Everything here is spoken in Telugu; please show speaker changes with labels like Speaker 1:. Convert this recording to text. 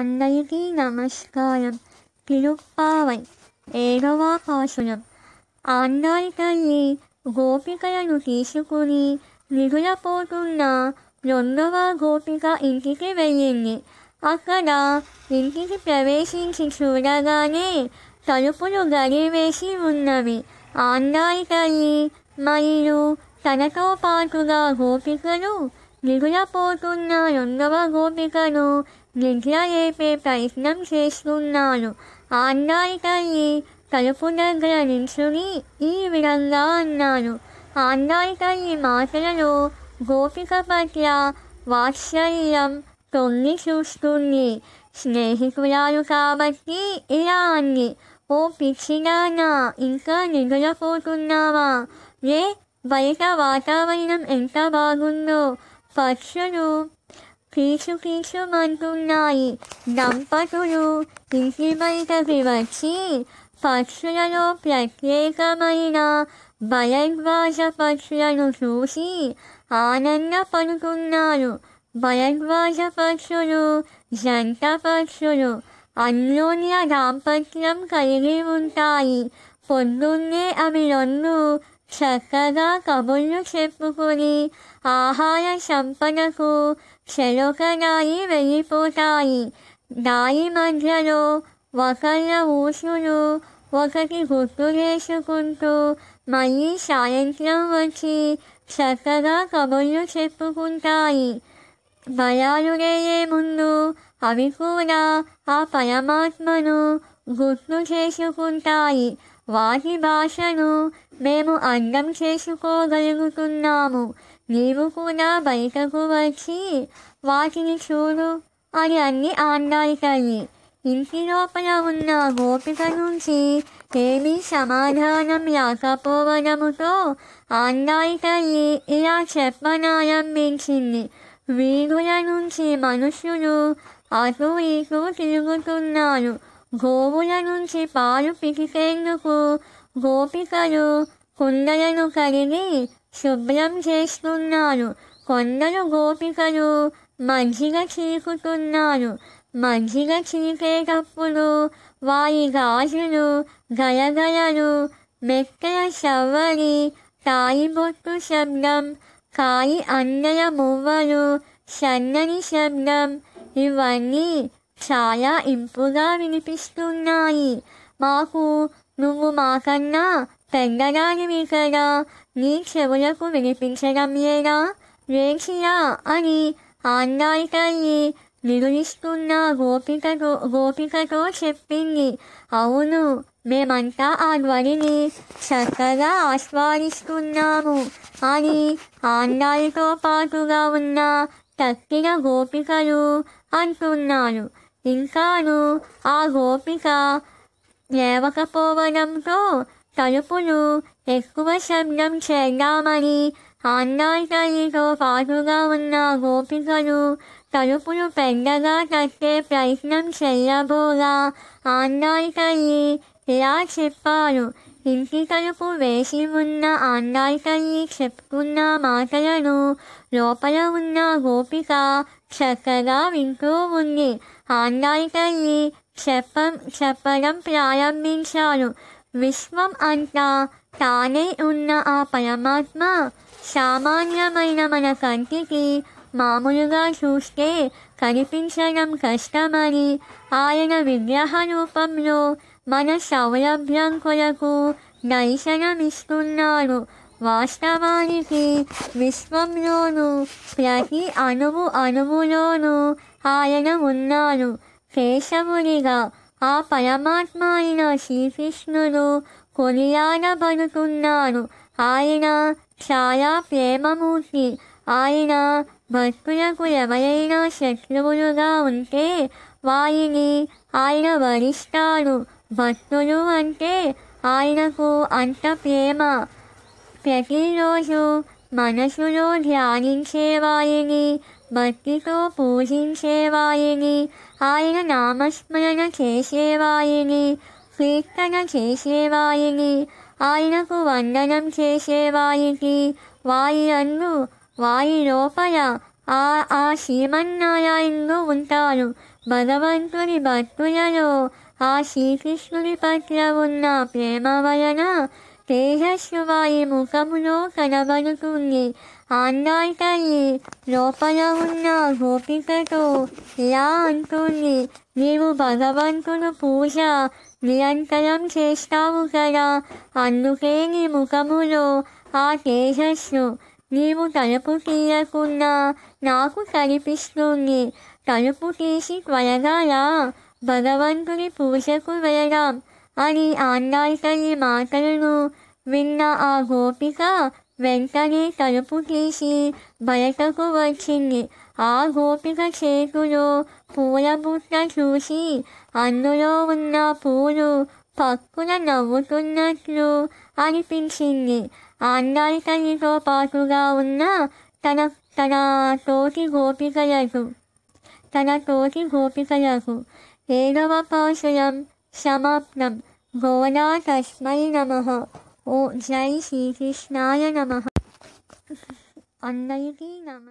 Speaker 1: అందరికీ నమస్కారం తిరుప్పావై ఏడవ పాసురం తల్లి గోపికలను తీసుకుని నిగులపోతున్న రెండవ గోపిక ఇంటికి వెళ్ళింది అక్కడ ఇంటికి ప్రవేశించి చూడగానే తలుపులు గడివేసి ఉన్నవి ఆండాయి తల్లి మరియు తనతో పాటుగా గోపికలు నిగులపోతున్న రెండవ గోపికను నిద్ర ప్రయత్నం చేస్తున్నాను ఆన్నాయి తలుపు దగ్గర నిల్చుని ఈ విధంగా అన్నాను ఆన్నాయి ఈ మాటలలో గోపిక పట్ల వాత్సల్యం తొంగి చూస్తుంది స్నేహితురాలు కాబట్టి ఇలా అంది ఓ పిచ్చినానా ఇంకా నిద్రపోతున్నావా ఏ బయట వాతావరణం ఎంత బాగుందో పక్షులు మంటున్నాయి దంపతులు ఇంటి బయటకి వచ్చి పక్షులలో ప్రత్యేకమైన భయద్వాజ పక్షులను చూసి ఆనందపడుతున్నారు భయద్వాజ పక్షులు జంట పక్షులు అన్యోన్య దాంపత్యం కలిగి ఉంటాయి పొద్దున్నే అవి రెండు చక్కగా కబుర్లు చెప్పుకుని ఆహార సంపదకు చెరొకనాయి వెళ్ళిపోతాయి దాని మధ్యలో ఒకళ్ళ ఊసులు ఒకటి గుర్తు చేసుకుంటూ మళ్ళీ సాయంత్రం వచ్చి చక్కగా కబుర్లు చెప్పుకుంటాయి బలాలుడయ్యే ముందు అవి కూడా ఆ పరమాత్మను గుర్తు చేసుకుంటాయి వాటి భాషను మేము అర్థం చేసుకోగలుగుతున్నాము నీవు కూడా బయటకు వచ్చి వాటిని చూడు అని అన్ని ఆన్నాయితాయి ఇంటి లోపల ఉన్న గోపిక నుంచి ఏమీ సమాధానం రాకపోవడముతో ఆన్నాయితల్లి ఇలా చెప్పనారంభించింది వీధుల నుంచి మనుషులు అటు ఇటు తిరుగుతున్నారు గోవుల నుంచి పాలు పితికేందుకు గోపికలు కుండలను కడిగి శుభ్రం చేస్తున్నారు కొందరు గోపికలు మజ్జిగ చీకుతున్నారు మజ్జిగ చీకేటప్పుడు వారి గాజులు గలగలలు మెత్తల సవ్వడి బొట్టు శబ్దం కాయి అన్నల మువ్వలు సన్నని శబ్దం ఇవన్నీ చాలా ఇంపుగా వినిపిస్తున్నాయి మాకు నువ్వు మాకన్నా పెద్దదానివి కదా నీ చెవులకు వినిపించడం లేదా రేచిరా అని ఆండాయికల్లి నిరుడిస్తున్న గోపికతో గోపికతో చెప్పింది అవును మేమంతా ఆ ధ్వనిని చక్కగా ఆస్వాదిస్తున్నాము అని ఆండాయితో పాటుగా ఉన్న తక్కిన గోపికలు అంటున్నారు ఇంకాను ఆ గోపిక లేవకపోవడంతో తలుపులు ఎక్కువ శబ్దం చేద్దామని అన్నాతల్లితో పాటుగా ఉన్న గోపికలు తలుపులు పెద్దగా కట్టే ప్రయత్నం చేయబోగా అన్నాతల్లి ఇలా చెప్పారు ఇంటి తలుపు వేసి ఉన్న ఆండాయితల్లి చెప్పుకున్న మాటలను లోపల ఉన్న గోపిక చక్కగా వింటూ ఉంది ఆండాయితల్లి చెప్ప చెప్పడం ప్రారంభించారు విశ్వం అంతా తానే ఉన్న ఆ పరమాత్మ సామాన్యమైన మన కంటికి మామూలుగా చూస్తే కనిపించడం కష్టమని ఆయన విగ్రహ రూపంలో మన సౌలభ్యం కొరకు దర్శనమిస్తున్నారు వాస్తవానికి విశ్వంలోను ప్రతి అణువు అణువులోనూ ఆయన ఉన్నారు కేశవునిగా ఆ పరమాత్మ అయిన శ్రీకృష్ణుడు కొనియాడబడుతున్నారు ఆయన చాలా ప్రేమమూర్తి ఆయన భక్తులకు ఎవరైనా శత్రువులుగా ఉంటే వారిని ఆయన వరిస్తాడు భక్తులు అంటే ఆయనకు అంత ప్రేమ ప్రతిరోజు మనసులో ధ్యానించేవాయిని భక్తితో పూజించేవాయిని ఆయన నామస్మరణ చేసేవారిని కీర్తన చేసేవారిని ఆయనకు వందనం చేసేవాయికి వారి అన్ను వారి లోపల ఆ ఆ శ్రీమన్నారాయణులు ఉంటారు భగవంతుని భక్తులలో ఆ శ్రీకృష్ణుడి పట్ల ఉన్న ప్రేమ వలన తేజస్సు వారి ముఖములో కనబడుతుంది అందాయి లోపల ఉన్న గోపికతో ఇలా అంటుంది నీవు భగవంతుడు పూజ నిరంతరం చేస్తావు కదా అందుకే నీ ముఖములో ఆ తేజస్సు నీవు తలుపు తీయకుండా నాకు కనిపిస్తుంది తలుపు తీసి త్వరగా రా భగవంతుని పూజకు వెళ్ళాం అని ఆండాల్సని మాటలను విన్న ఆ గోపిక వెంటనే తలుపు తీసి బయటకు వచ్చింది ఆ గోపిక చేతులో బుట్ట చూసి అందులో ఉన్న పూలు పక్కున నవ్వుతున్నట్లు అనిపించింది ఆండాల్సనితో పాటుగా ఉన్న తన తన తోటి గోపికలకు तल कोति गोपितयुः एनवपाशयं समाप्नं भोना तस्मै नमः ओ जै शीतिष्णाय नमः अन्नैति नमः